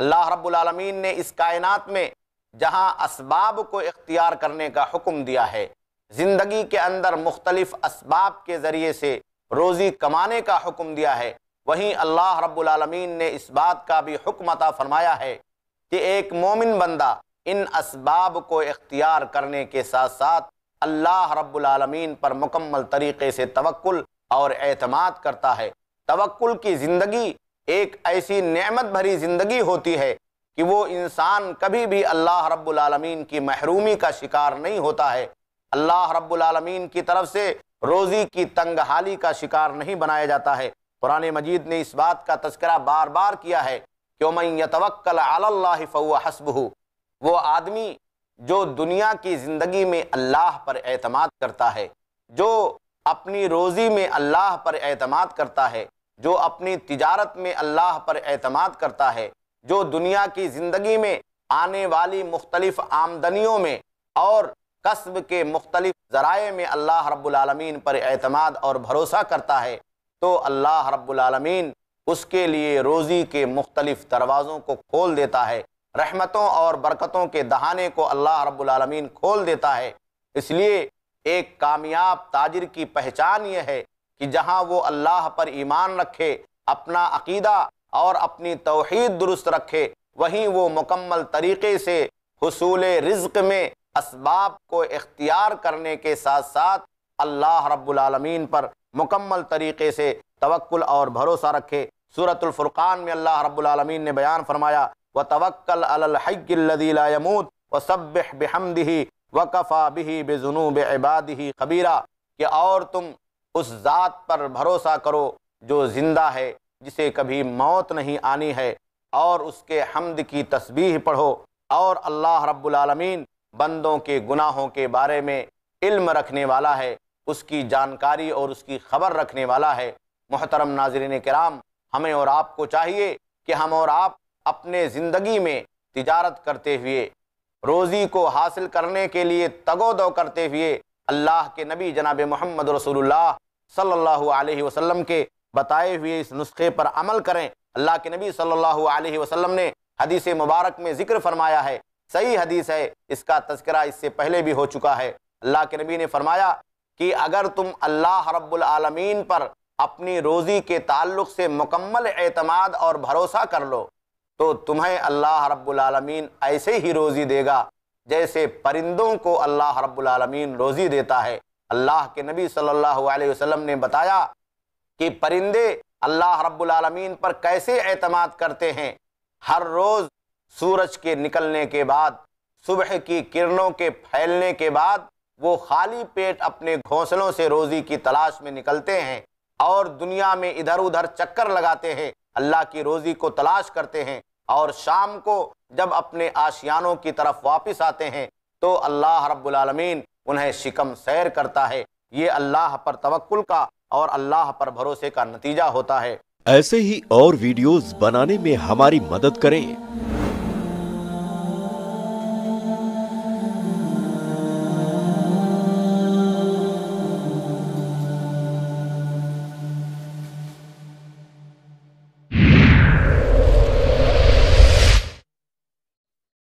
अल्लाह रब्लमीन ने इस कायनात में जहाँ इसबाब को इख्तियार करने का हुक्म दिया है ज़िंदगी के अंदर मुख्तलिफ़ इसबाब के ज़रिए से रोज़ी कमाने का हुक्म दिया है वहीं अल्लाह रब्लमीन ने इस बात का भी हुक्म अता फ़रमाया है कि एक मोमिन बंदा इन इसबाब को इख्तियार करने के साथ साथ अल्लाह रब्लमीन पर मुकम्मल तरीके से तवक्ल और अतमाद करता है तवक्ल की ज़िंदगी एक ऐसी नेमत भरी ज़िंदगी होती है कि वो इंसान कभी भी अल्लाह रब्लमीन की महरूमी का शिकार नहीं होता है अल्लाह रब्लमीन की तरफ से रोज़ी की तंगहाली का शिकार नहीं बनाया जाता है कुरान मजीद ने इस बात का तस्करा बार बार किया है कि मैं तवक्ल अल्लाह फ़ुआ हसबहू वो आदमी जो दुनिया की ज़िंदगी में अल्लाह पर अतमाद करता है जो अपनी रोज़ी में अल्लाह पर अतमाद करता है जो अपनी तिजारत में अल्लाह पर अतमाद करता है जो दुनिया की ज़िंदगी में आने वाली मुख्तलिफ आमदनियों में और कस्ब के मुख्तलिफ ज़राए में अल्लाह रब्लमीन पर अतमाद और भरोसा करता है तो अल्लाह रब्लमीन उसके लिए रोज़ी के मुख्तलिफ दरवाज़ों को खोल देता है रहमतों और बरकतों के दहाने को अल्लाह रब्लमीन खोल देता है इसलिए एक कामयाब ताजर की पहचान यह है कि जहाँ वो अल्लाह पर ईमान रखे अपना अकीदा और अपनी तोहद दुरुस्त रखे वहीं वो मुकम्मल तरीके से हसूल रिज्क में इसबाब को इख्तियार करने के साथ साथ अल्लाह रब्लमीन पर मुकम्मल तरीके से तवक्ल और भरोसा रखे सूरतुल्फ़ुर्क़ान में अल्लाह रब्लमीन ने बयान फरमाया व तवक्ल अलहदीमूद व सब बेहमदही वकफ़ा बिही बेजुनूब इबादही खबीरा कि और तुम उस ज़ात पर भरोसा करो जो ज़िंदा है जिसे कभी मौत नहीं आनी है और उसके हमद की तस्बीह पढ़ो और अल्लाह रब्बुलमीन बंदों के गुनाहों के बारे में इल्म रखने वाला है उसकी जानकारी और उसकी खबर रखने वाला है मोहतरम नाजरन कराम हमें और आपको चाहिए कि हम और आप अपने ज़िंदगी में तिजारत करते हुए रोज़ी को हासिल करने के लिए तगोदो करते हुए अल्लाह के नबी जनाब मोहम्मद रसोल्ला सल्लल्लाहु अलैहि वसल्लम के बताए हुए इस नुस्खे पर अमल करें अल्लाह के नबी सल्लल्लाहु अलैहि वसल्लम ने हदीस मुबारक में जिक्र फरमाया है सही हदीस है इसका तस्करा इससे पहले भी हो चुका है अल्लाह के नबी ने फरमाया कि अगर तुम अल्लाह रब्बुल आलमीन पर अपनी रोज़ी के ताल्लुक से मुकम्मल एतमाद और भरोसा कर लो तो तुम्हें अल्लाह रब्बुल आलमीन ऐसे ही रोज़ी देगा जैसे परिंदों को अल्लाह रब्बुलमीन रोज़ी देता है अल्लाह के नबी सल्लल्लाहु अलैहि वसल्लम ने बताया कि परिंदे अल्लाह रब्बुलमीन पर कैसे अतमाद करते हैं हर रोज़ सूरज के निकलने के बाद सुबह की किरणों के फैलने के बाद वो खाली पेट अपने घोंसलों से रोज़ी की तलाश में निकलते हैं और दुनिया में इधर उधर चक्कर लगाते हैं अल्लाह की रोज़ी को तलाश करते हैं और शाम को जब अपने आशियानों की तरफ वापस आते हैं तो अल्लाह रब्बुलमीन उन्हें शिकम सैर करता है ये अल्लाह पर तवक्ल का और अल्लाह पर भरोसे का नतीजा होता है ऐसे ही और वीडियोस बनाने में हमारी मदद करें